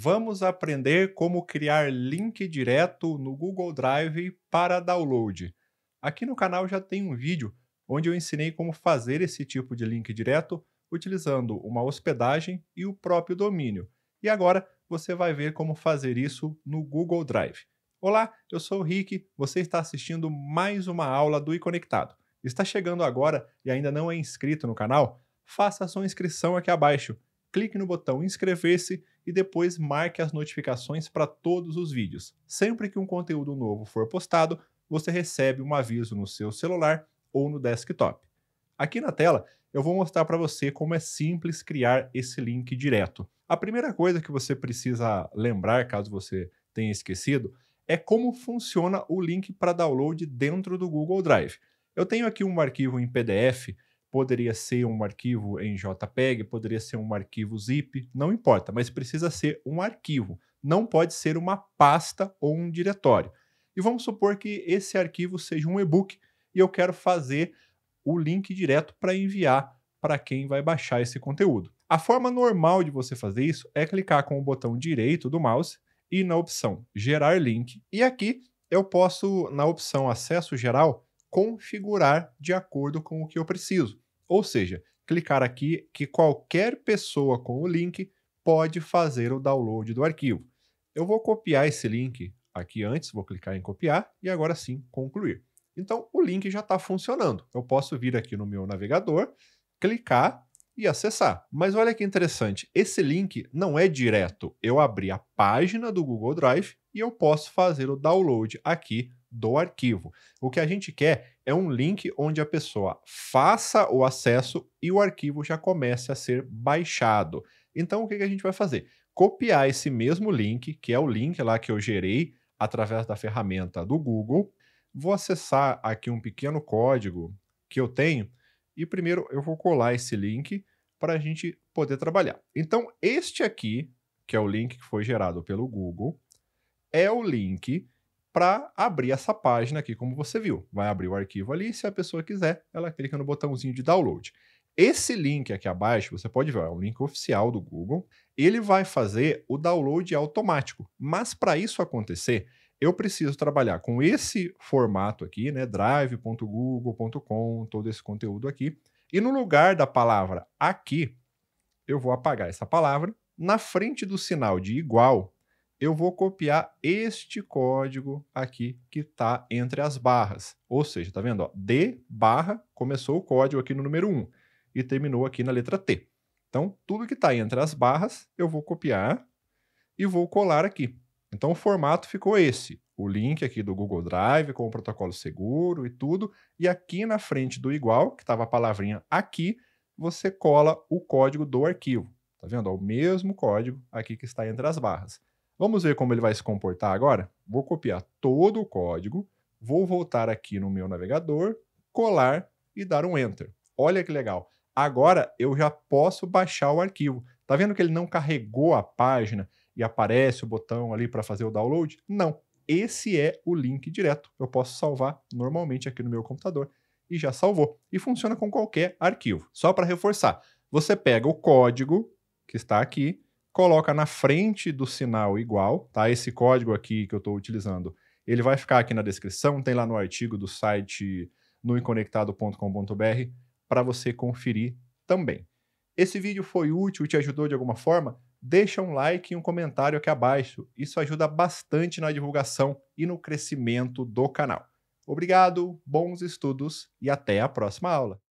Vamos aprender como criar link direto no Google Drive para download. Aqui no canal já tem um vídeo onde eu ensinei como fazer esse tipo de link direto utilizando uma hospedagem e o próprio domínio. E agora você vai ver como fazer isso no Google Drive. Olá, eu sou o Rick, você está assistindo mais uma aula do iConectado. Está chegando agora e ainda não é inscrito no canal? Faça sua inscrição aqui abaixo clique no botão inscrever-se e depois marque as notificações para todos os vídeos. Sempre que um conteúdo novo for postado, você recebe um aviso no seu celular ou no desktop. Aqui na tela, eu vou mostrar para você como é simples criar esse link direto. A primeira coisa que você precisa lembrar, caso você tenha esquecido, é como funciona o link para download dentro do Google Drive. Eu tenho aqui um arquivo em PDF poderia ser um arquivo em JPEG, poderia ser um arquivo zip, não importa, mas precisa ser um arquivo, não pode ser uma pasta ou um diretório. E vamos supor que esse arquivo seja um e-book e eu quero fazer o link direto para enviar para quem vai baixar esse conteúdo. A forma normal de você fazer isso é clicar com o botão direito do mouse e na opção gerar link. E aqui eu posso, na opção acesso geral, configurar de acordo com o que eu preciso. Ou seja, clicar aqui que qualquer pessoa com o link pode fazer o download do arquivo. Eu vou copiar esse link aqui antes, vou clicar em copiar e agora sim concluir. Então o link já está funcionando. Eu posso vir aqui no meu navegador, clicar e acessar. Mas olha que interessante, esse link não é direto. Eu abri a página do Google Drive e eu posso fazer o download aqui do arquivo. O que a gente quer é um link onde a pessoa faça o acesso e o arquivo já comece a ser baixado. Então, o que, que a gente vai fazer? Copiar esse mesmo link, que é o link lá que eu gerei através da ferramenta do Google. Vou acessar aqui um pequeno código que eu tenho e primeiro eu vou colar esse link para a gente poder trabalhar. Então, este aqui, que é o link que foi gerado pelo Google, é o link para abrir essa página aqui, como você viu. Vai abrir o arquivo ali, se a pessoa quiser, ela clica no botãozinho de download. Esse link aqui abaixo, você pode ver, é um link oficial do Google, ele vai fazer o download automático. Mas para isso acontecer, eu preciso trabalhar com esse formato aqui, né, drive.google.com, todo esse conteúdo aqui, e no lugar da palavra aqui, eu vou apagar essa palavra, na frente do sinal de igual, eu vou copiar este código aqui que está entre as barras. Ou seja, tá vendo? Ó, D barra começou o código aqui no número 1 e terminou aqui na letra T. Então, tudo que está entre as barras, eu vou copiar e vou colar aqui. Então, o formato ficou esse. O link aqui do Google Drive com o protocolo seguro e tudo. E aqui na frente do igual, que estava a palavrinha aqui, você cola o código do arquivo. Tá vendo? Ó, o mesmo código aqui que está entre as barras. Vamos ver como ele vai se comportar agora? Vou copiar todo o código, vou voltar aqui no meu navegador, colar e dar um Enter. Olha que legal. Agora eu já posso baixar o arquivo. Tá vendo que ele não carregou a página e aparece o botão ali para fazer o download? Não. Esse é o link direto. Eu posso salvar normalmente aqui no meu computador e já salvou. E funciona com qualquer arquivo. Só para reforçar, você pega o código que está aqui, coloca na frente do sinal igual, tá? Esse código aqui que eu estou utilizando, ele vai ficar aqui na descrição, tem lá no artigo do site nuiconectado.com.br para você conferir também. Esse vídeo foi útil, te ajudou de alguma forma? Deixa um like e um comentário aqui abaixo. Isso ajuda bastante na divulgação e no crescimento do canal. Obrigado, bons estudos e até a próxima aula.